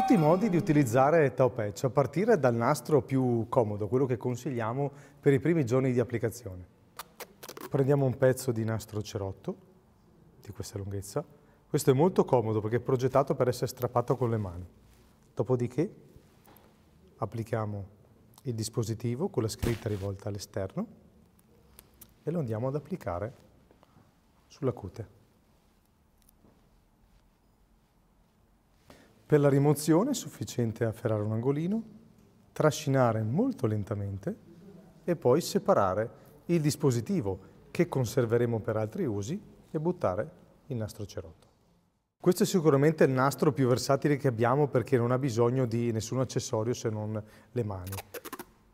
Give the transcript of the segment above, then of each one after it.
tutti i modi di utilizzare Tao Patch, cioè a partire dal nastro più comodo, quello che consigliamo per i primi giorni di applicazione. Prendiamo un pezzo di nastro cerotto, di questa lunghezza. Questo è molto comodo perché è progettato per essere strappato con le mani. Dopodiché applichiamo il dispositivo con la scritta rivolta all'esterno e lo andiamo ad applicare sulla cute. Per la rimozione è sufficiente afferrare un angolino, trascinare molto lentamente e poi separare il dispositivo che conserveremo per altri usi e buttare il nastro cerotto. Questo è sicuramente il nastro più versatile che abbiamo perché non ha bisogno di nessun accessorio se non le mani.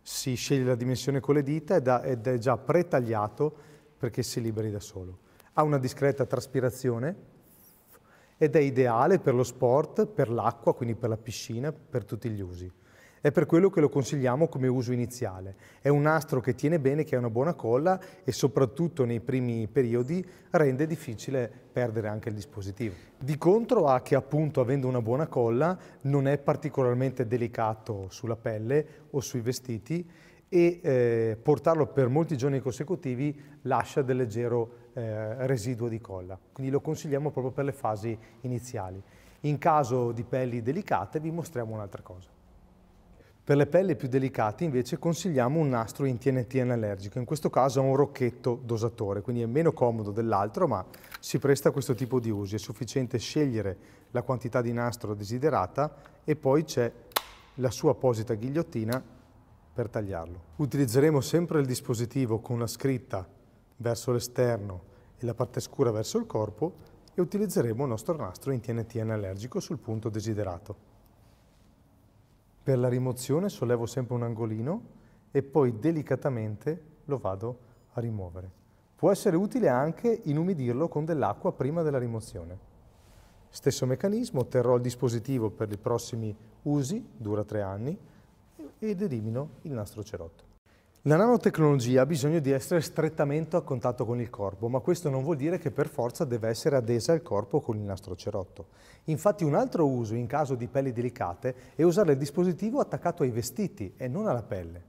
Si sceglie la dimensione con le dita ed è già pretagliato perché si liberi da solo. Ha una discreta traspirazione ed è ideale per lo sport, per l'acqua, quindi per la piscina, per tutti gli usi. È per quello che lo consigliamo come uso iniziale. È un nastro che tiene bene, che ha una buona colla e soprattutto nei primi periodi rende difficile perdere anche il dispositivo. Di contro ha che appunto avendo una buona colla non è particolarmente delicato sulla pelle o sui vestiti e eh, portarlo per molti giorni consecutivi lascia del leggero eh, residuo di colla. Quindi lo consigliamo proprio per le fasi iniziali. In caso di pelli delicate vi mostriamo un'altra cosa. Per le pelli più delicate invece consigliamo un nastro in TNT analergico, in questo caso è un rocchetto dosatore, quindi è meno comodo dell'altro ma si presta a questo tipo di usi, è sufficiente scegliere la quantità di nastro desiderata e poi c'è la sua apposita ghigliottina per tagliarlo. Utilizzeremo sempre il dispositivo con la scritta verso l'esterno e la parte scura verso il corpo e utilizzeremo il nostro nastro in TNT analergico sul punto desiderato. Per la rimozione sollevo sempre un angolino e poi delicatamente lo vado a rimuovere. Può essere utile anche inumidirlo con dell'acqua prima della rimozione. Stesso meccanismo, terrò il dispositivo per i prossimi usi, dura tre anni, ed elimino il nastro cerotto. La nanotecnologia ha bisogno di essere strettamente a contatto con il corpo, ma questo non vuol dire che per forza deve essere adesa al corpo con il nastro cerotto. Infatti un altro uso in caso di pelli delicate è usare il dispositivo attaccato ai vestiti e non alla pelle.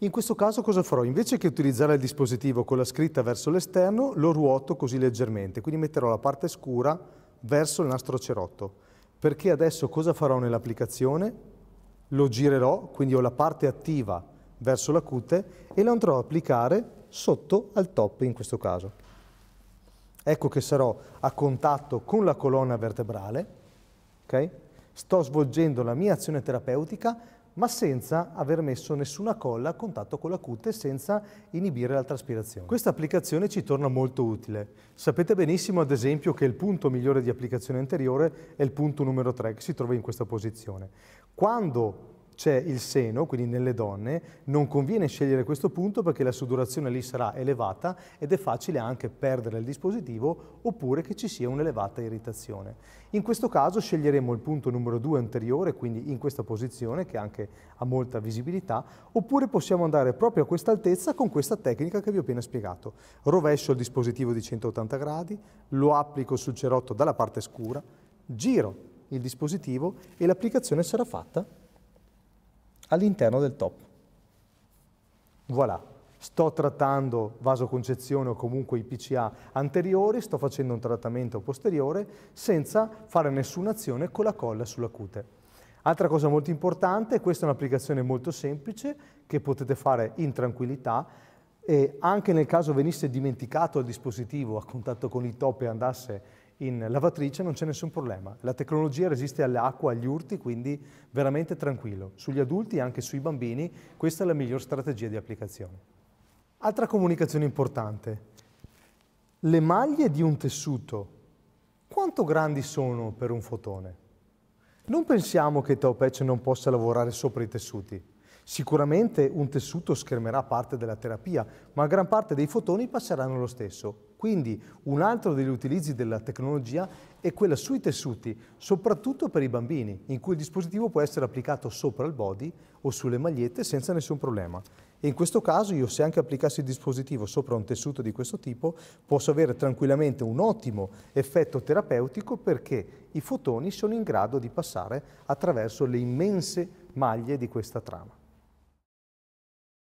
In questo caso cosa farò? Invece che utilizzare il dispositivo con la scritta verso l'esterno, lo ruoto così leggermente, quindi metterò la parte scura verso il nastro cerotto. Perché adesso cosa farò nell'applicazione? Lo girerò, quindi ho la parte attiva verso la cute e la andrò a applicare sotto al top in questo caso. Ecco che sarò a contatto con la colonna vertebrale, okay? sto svolgendo la mia azione terapeutica ma senza aver messo nessuna colla a contatto con la cute, senza inibire la traspirazione. Questa applicazione ci torna molto utile. Sapete benissimo, ad esempio, che il punto migliore di applicazione anteriore è il punto numero 3, che si trova in questa posizione. Quando c'è il seno, quindi nelle donne, non conviene scegliere questo punto perché la sudorazione lì sarà elevata ed è facile anche perdere il dispositivo oppure che ci sia un'elevata irritazione. In questo caso sceglieremo il punto numero 2 anteriore, quindi in questa posizione che anche ha molta visibilità, oppure possiamo andare proprio a questa altezza con questa tecnica che vi ho appena spiegato. Rovescio il dispositivo di 180 gradi, lo applico sul cerotto dalla parte scura, giro il dispositivo e l'applicazione sarà fatta all'interno del top. Voilà, sto trattando vasoconcezione o comunque i PCA anteriori, sto facendo un trattamento posteriore senza fare nessuna azione con la colla sulla cute. Altra cosa molto importante, questa è un'applicazione molto semplice che potete fare in tranquillità e anche nel caso venisse dimenticato il dispositivo a contatto con i top e andasse in lavatrice non c'è nessun problema. La tecnologia resiste all'acqua, agli urti, quindi veramente tranquillo. Sugli adulti e anche sui bambini questa è la miglior strategia di applicazione. Altra comunicazione importante. Le maglie di un tessuto quanto grandi sono per un fotone? Non pensiamo che Teopece non possa lavorare sopra i tessuti. Sicuramente un tessuto schermerà parte della terapia, ma gran parte dei fotoni passeranno lo stesso. Quindi un altro degli utilizzi della tecnologia è quella sui tessuti, soprattutto per i bambini, in cui il dispositivo può essere applicato sopra il body o sulle magliette senza nessun problema. E in questo caso io se anche applicassi il dispositivo sopra un tessuto di questo tipo posso avere tranquillamente un ottimo effetto terapeutico perché i fotoni sono in grado di passare attraverso le immense maglie di questa trama.